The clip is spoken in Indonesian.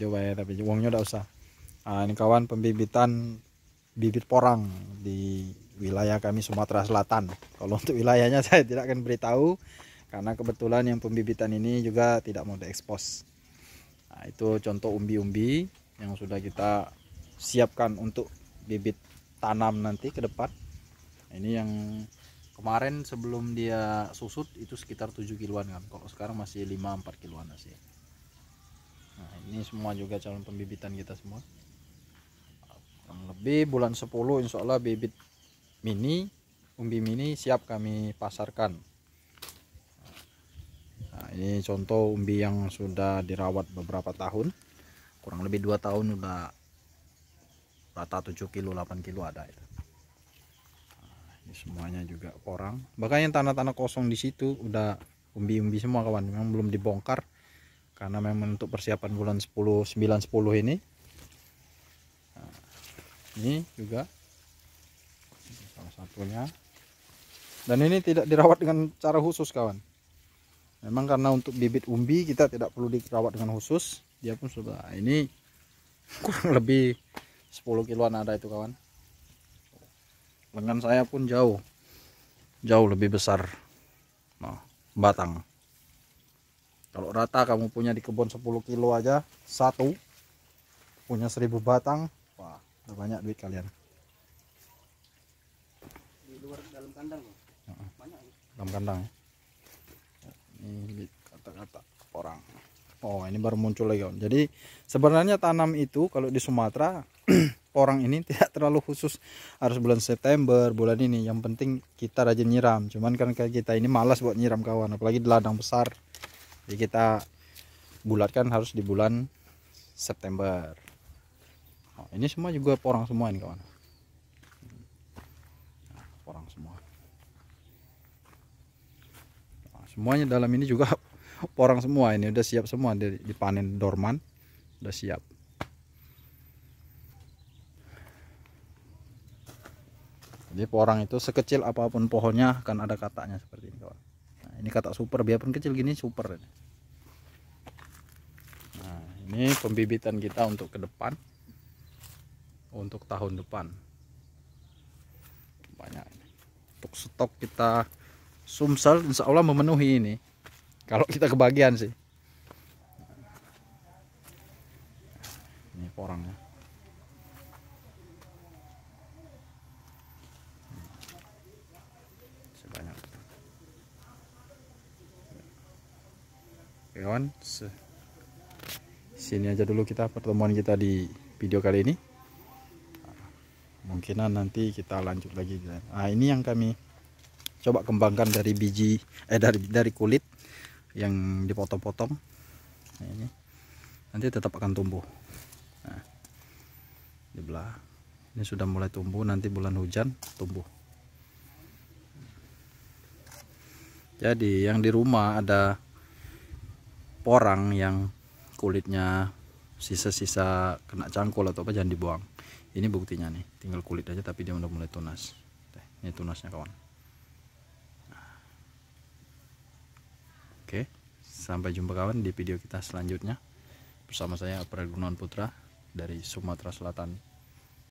video ya tapi uangnya udah usah nah, ini kawan pembibitan bibit porang di wilayah kami Sumatera Selatan kalau untuk wilayahnya saya tidak akan beritahu karena kebetulan yang pembibitan ini juga tidak mau diekspos nah, itu contoh umbi-umbi yang sudah kita siapkan untuk bibit tanam nanti ke depan nah, ini yang kemarin sebelum dia susut itu sekitar 7 kiloan kan kalau sekarang masih 5-4 kiloan masih ini semua juga calon pembibitan kita semua kurang lebih bulan 10 insya Allah bibit mini umbi mini siap kami pasarkan nah, ini contoh umbi yang sudah dirawat beberapa tahun kurang lebih 2 tahun udah rata 7 kilo 8 kilo ada itu nah, ini semuanya juga orang bahkan yang tanah-tanah kosong di situ udah umbi-umbi semua kawan memang belum dibongkar karena memang untuk persiapan bulan 10 9 10 ini nah, ini juga ini salah satunya dan ini tidak dirawat dengan cara khusus kawan memang karena untuk bibit umbi kita tidak perlu dirawat dengan khusus dia pun sudah nah, ini kurang lebih 10 kiloan ada itu kawan lengan saya pun jauh jauh lebih besar nah batang kalau rata kamu punya di kebun 10 kilo aja satu punya 1000 batang wah banyak duit kalian di luar dalam kandang banyak ya? dalam kandang ini kata-kata orang oh ini baru muncul lagi om. jadi sebenarnya tanam itu kalau di Sumatera orang ini tidak terlalu khusus harus bulan September bulan ini yang penting kita rajin nyiram cuman kan kita ini malas buat nyiram kawan apalagi di ladang besar jadi kita bulatkan harus di bulan September. Nah, ini semua juga porang semua ini kawan. Nah, porang semua. Nah, semuanya dalam ini juga porang semua ini udah siap semua di panen dorman udah siap. Jadi porang itu sekecil apapun pohonnya akan ada kataknya seperti ini kawan ini katak super biarpun kecil gini super ini. nah ini pembibitan kita untuk ke depan untuk tahun depan banyak untuk stok kita sumsel insya Allah memenuhi ini kalau kita kebagian sih ini porangnya kawan sini aja dulu kita pertemuan kita di video kali ini mungkin nanti kita lanjut lagi nah ini yang kami coba kembangkan dari biji eh dari dari kulit yang dipotong-potong nah, ini nanti tetap akan tumbuh nah, di belah ini sudah mulai tumbuh nanti bulan hujan tumbuh jadi yang di rumah ada porang yang kulitnya sisa-sisa kena cangkul atau apa jangan dibuang ini buktinya nih tinggal kulit aja tapi dia udah mulai tunas ini tunasnya kawan oke sampai jumpa kawan di video kita selanjutnya bersama saya April Putra dari Sumatera Selatan